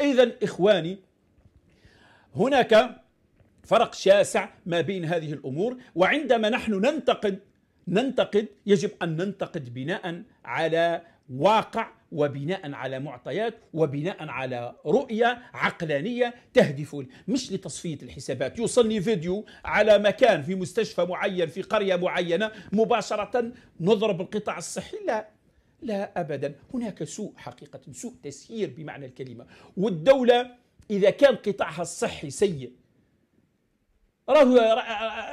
إذا إخواني هناك فرق شاسع ما بين هذه الأمور وعندما نحن ننتقد ننتقد يجب أن ننتقد بناء على واقع وبناء على معطيات وبناء على رؤية عقلانية تهدف مش لتصفية الحسابات يوصلني فيديو على مكان في مستشفى معين في قرية معينة مباشرة نضرب القطاع الصحي لا لا أبدا هناك سوء حقيقة سوء تسيير بمعنى الكلمة والدولة إذا كان قطاعها الصحي سيء راه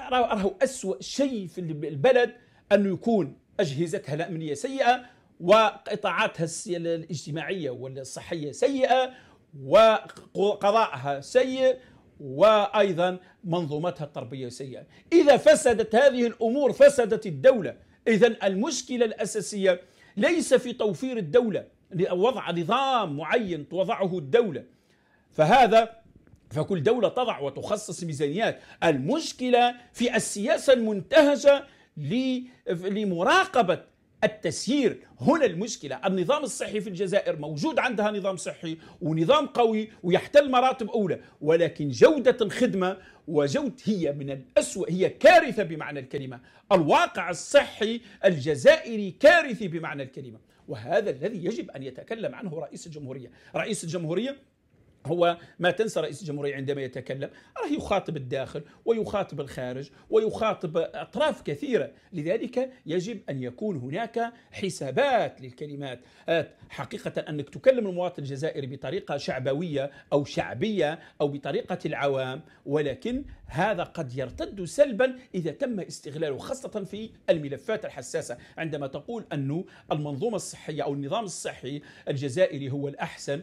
راه اسوء شيء في البلد أنه يكون أجهزتها الأمنية سيئة وقطاعاتها الاجتماعية والصحية سيئة وقضاءها سيء وأيضا منظومتها التربية سيئة إذا فسدت هذه الأمور فسدت الدولة إذا المشكلة الأساسية ليس في توفير الدولة وضع نظام معين توضعه الدولة فهذا فكل دولة تضع وتخصص ميزانيات المشكلة في السياسة المنتهجة لمراقبة التسيير هنا المشكلة النظام الصحي في الجزائر موجود عندها نظام صحي ونظام قوي ويحتل مراتب أولى ولكن جودة الخدمة وجود هي من الأسوأ هي كارثة بمعنى الكلمة الواقع الصحي الجزائري كارثي بمعنى الكلمة وهذا الذي يجب أن يتكلم عنه رئيس الجمهورية رئيس الجمهورية هو ما تنسى رئيس الجمهورية عندما يتكلم راه يخاطب الداخل ويخاطب الخارج ويخاطب أطراف كثيرة لذلك يجب أن يكون هناك حسابات للكلمات آه، حقيقة أنك تكلم المواطن الجزائري بطريقة شعبوية أو شعبية أو بطريقة العوام ولكن هذا قد يرتد سلبا إذا تم استغلاله خاصة في الملفات الحساسة عندما تقول أن المنظومة الصحية أو النظام الصحي الجزائري هو الأحسن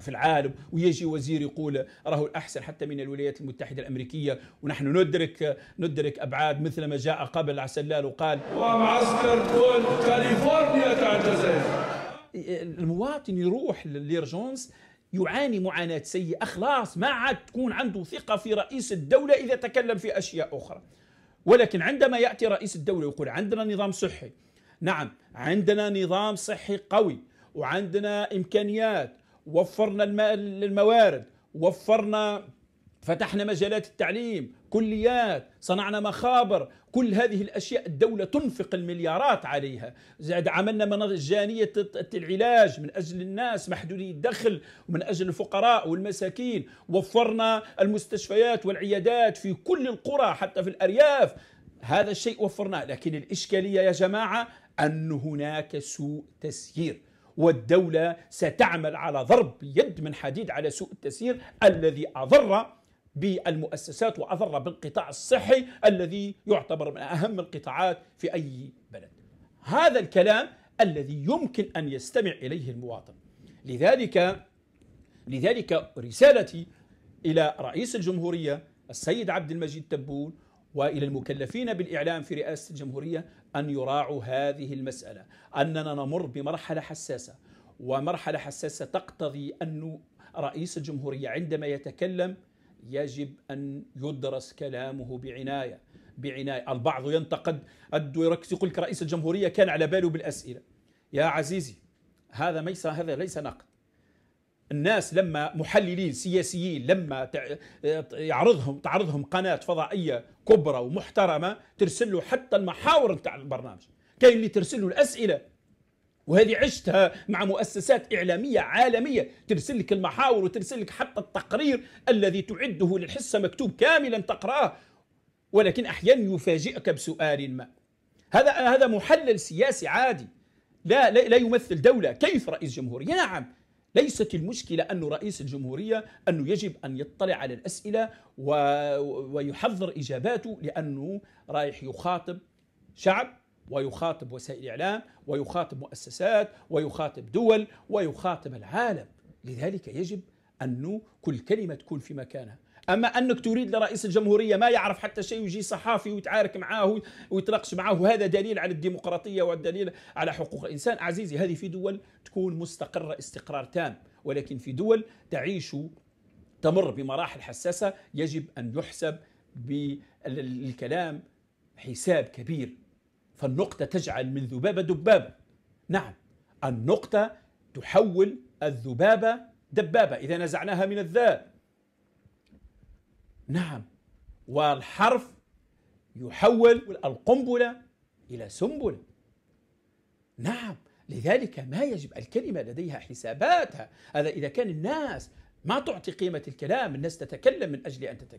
في العالم ويجي وزير يقول راهو الاحسن حتى من الولايات المتحده الامريكيه ونحن ندرك ندرك ابعاد مثل ما جاء قبل عسلال وقال ومعسكر كل كاليفورنيا تاع الجزائر المواطن يروح لليرجونس يعاني معاناة سيئة خلاص ما عاد تكون عنده ثقة في رئيس الدولة إذا تكلم في أشياء أخرى ولكن عندما يأتي رئيس الدولة يقول عندنا نظام صحي نعم عندنا نظام صحي قوي وعندنا إمكانيات وفرنا الموارد وفرنا فتحنا مجالات التعليم كليات صنعنا مخابر كل هذه الأشياء الدولة تنفق المليارات عليها زاد عملنا مجانية العلاج من أجل الناس محدودي الدخل ومن أجل الفقراء والمساكين وفرنا المستشفيات والعيادات في كل القرى حتى في الأرياف هذا الشيء وفرناه لكن الإشكالية يا جماعة أن هناك سوء تسيير والدولة ستعمل على ضرب يد من حديد على سوء التسيير الذي أضر بالمؤسسات وأضر بالقطاع الصحي الذي يعتبر من أهم القطاعات في أي بلد هذا الكلام الذي يمكن أن يستمع إليه المواطن لذلك لذلك رسالتي إلى رئيس الجمهورية السيد عبد المجيد تبون والى المكلفين بالاعلام في رئاسه الجمهوريه ان يراعوا هذه المساله، اننا نمر بمرحله حساسه ومرحله حساسه تقتضي ان رئيس الجمهوريه عندما يتكلم يجب ان يدرس كلامه بعنايه بعنايه، البعض ينتقد أدو يركز يقول لك رئيس الجمهوريه كان على باله بالاسئله. يا عزيزي هذا ليس هذا ليس نقد الناس لما محللين سياسيين لما آه، يعرضهم تعرضهم قناه فضائيه كبرى ومحترمه ترسل له حتى المحاور نتاع البرنامج كاين اللي ترسل له الاسئله وهذه عشتها مع مؤسسات إعلامية عالمية ترسل لك المحاور وترسل لك حتى التقرير الذي تعده للحصة مكتوب كاملا تقراه ولكن أحيانا يفاجئك بسؤال ما هذا هذا محلل سياسي عادي لا لا, لا يمثل دولة كيف رئيس جمهورية نعم ليست المشكلة أن رئيس الجمهورية أنه يجب أن يطلع على الأسئلة و... ويحضر إجاباته لأنه رايح يخاطب شعب ويخاطب وسائل إعلام ويخاطب مؤسسات ويخاطب دول ويخاطب العالم لذلك يجب أن كل كلمة تكون في مكانها اما انك تريد لرئيس الجمهوريه ما يعرف حتى شيء ويجي صحافي ويتعارك معاه ويتناقش معاه وهذا دليل على الديمقراطيه والدليل على حقوق الانسان عزيزي هذه في دول تكون مستقره استقرار تام ولكن في دول تعيش تمر بمراحل حساسه يجب ان يحسب بالكلام حساب كبير فالنقطه تجعل من ذبابه دبابه نعم النقطه تحول الذبابه دبابه اذا نزعناها من الذات نعم والحرف يحول القنبلة إلى سنبلة نعم لذلك ما يجب الكلمة لديها حساباتها هذا إذا كان الناس ما تعطي قيمة الكلام الناس تتكلم من أجل أن تتكلم